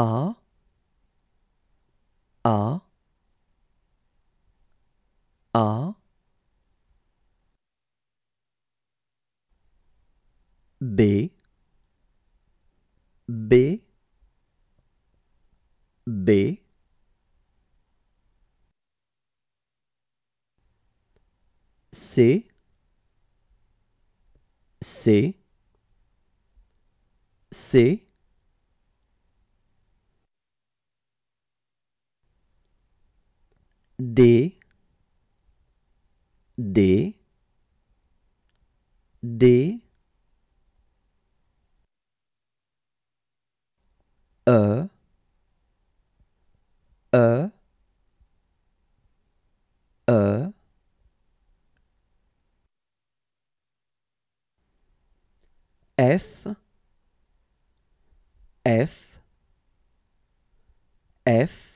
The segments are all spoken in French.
are D D D E E E F F F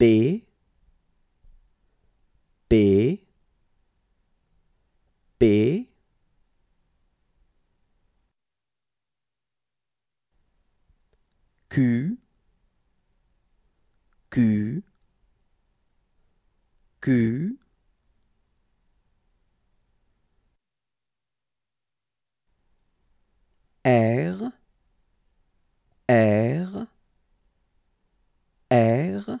B B B Q Q Q R R R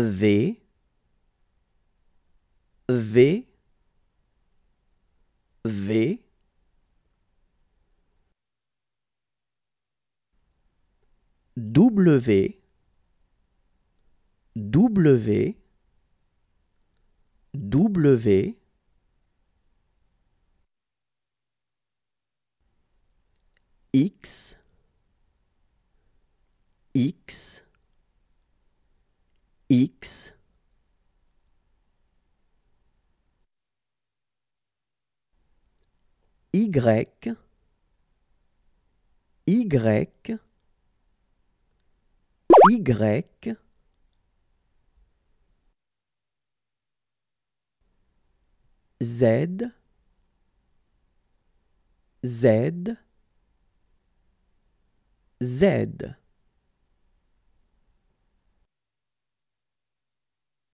V V V W W W X X x y y y Z Z Z